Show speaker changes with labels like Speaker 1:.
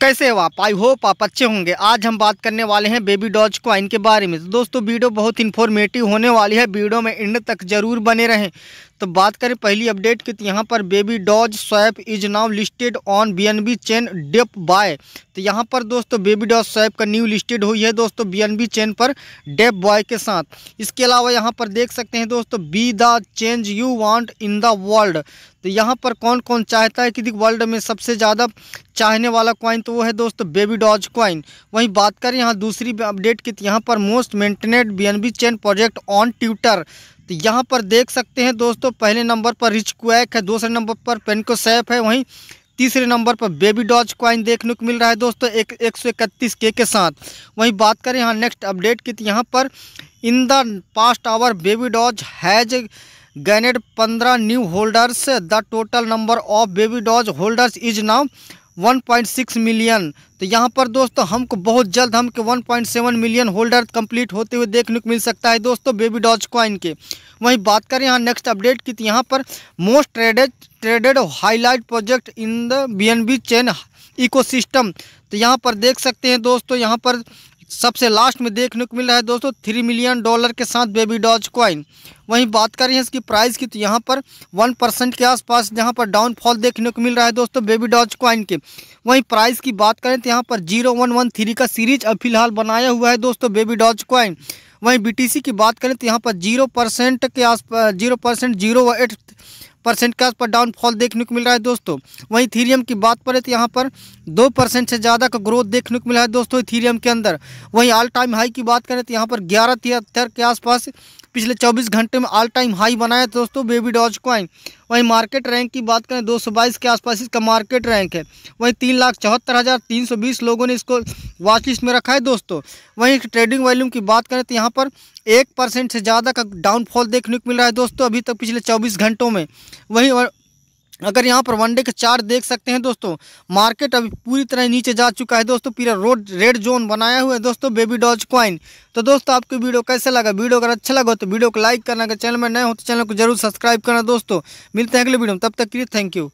Speaker 1: कैसे हो आप आई होप आप अच्छे होंगे आज हम बात करने वाले हैं बेबी डॉज क्वाइन के बारे में तो दोस्तों वीडियो बहुत इन्फॉर्मेटिव होने वाली है वीडियो में एंड तक जरूर बने रहें तो बात करें पहली अपडेट की तो यहाँ पर Baby Doge Swap is now listed on BNB chain DappBay तो यहाँ पर दोस्तों बेबी डॉज स्वैप का न्यू लिस्टेड हुई है दोस्तों बीएनबी चेन पर डेप बॉय के साथ इसके अलावा यहाँ पर देख सकते हैं दोस्तों be the change you want in the world तो यहाँ पर कौन कौन चाहता है कि वर्ल्ड में सबसे ज़्यादा चाहने वाला क्वाइन तो वो है दोस्तों बेबी डॉज क्वाइन वहीं बात करें यहाँ दूसरी अपडेट की तो यहाँ पर most maintained B chain project on Twitter तो यहाँ पर देख सकते हैं दोस्तों पहले नंबर पर रिच क्वैक है दूसरे नंबर पर पेनको सैफ है वहीं तीसरे नंबर पर बेबी डॉज क्वाइन देखने को मिल रहा है दोस्तों एक एक सौ इकतीस के के साथ वहीं बात करें यहाँ नेक्स्ट अपडेट की तो यहाँ पर in the past hour Baby Doge has gained पंद्रह new holders the total number of Baby Doge holders is now 1.6 million तो यहाँ पर दोस्तों हमको बहुत जल्द हम के 1.7 मिलियन होल्डर कंप्लीट होते हुए देखने को मिल सकता है दोस्तों बेबी डॉज कॉइन के वहीं बात करें यहाँ नेक्स्ट अपडेट की तो यहाँ पर most traded traded highlight project in the B chain ecosystem तो यहाँ पर देख सकते हैं दोस्तों यहाँ पर सबसे लास्ट में देखने को मिल रहा है दोस्तों थ्री मिलियन डॉलर के साथ बेबी डॉज कॉइन वहीं बात करें इसकी प्राइस की तो यहाँ पर वन परसेंट के आसपास यहाँ पर डाउनफॉल देखने को मिल रहा है दोस्तों बेबी डॉज क्वाइन के वहीं प्राइस की बात करें तो यहाँ पर जीरो वन वन थ्री का सीरीज अब फिलहाल बनाया हुआ है दोस्तों बेबी डॉज क्वाइन वहीं बी की बात करें तो यहाँ पर जीरो परसेंट के आस zero percent zero eight percent के आसपास डाउनफॉल देखने को मिल रहा है दोस्तों वहीं थीरियम की बात करें तो यहाँ पर दो परसेंट से ज़्यादा का ग्रोथ देखने को मिला है दोस्तों थीरियम के अंदर वहीं ऑल टाइम हाई की बात करें तो यहाँ पर ग्यारह तिहत्तर के आसपास पिछले 24 घंटे में ऑल टाइम हाई बनाया दोस्तों बेबी डॉज क्वाइन वहीं मार्केट रैंक की बात करें दो के आसपास इसका मार्केट रैंक है वहीं तीन लाख चौहत्तर हज़ार तीन सौ बीस लोगों ने इसको वॉच लिस्ट में रखा है दोस्तों वहीं ट्रेडिंग वॉल्यूम की बात करें तो यहाँ पर एक परसेंट से ज़्यादा का डाउनफॉल देखने को मिल रहा है दोस्तों अभी तक पिछले चौबीस घंटों में वहीं अगर यहाँ पर वनडे के चार देख सकते हैं दोस्तों मार्केट अभी पूरी तरह नीचे जा चुका है दोस्तों पूरा रोड रेड जोन बनाया हुआ है दोस्तों बेबी डॉज क्वाइन तो दोस्तों आपको वीडियो कैसे लगा वीडियो अगर अच्छा लगा तो वीडियो को लाइक करना अगर चैनल में नए हो तो चैनल को जरूर सब्सक्राइब करना दोस्तों मिलते हैं अगले वीडियो में तब तक के लिए थैंक यू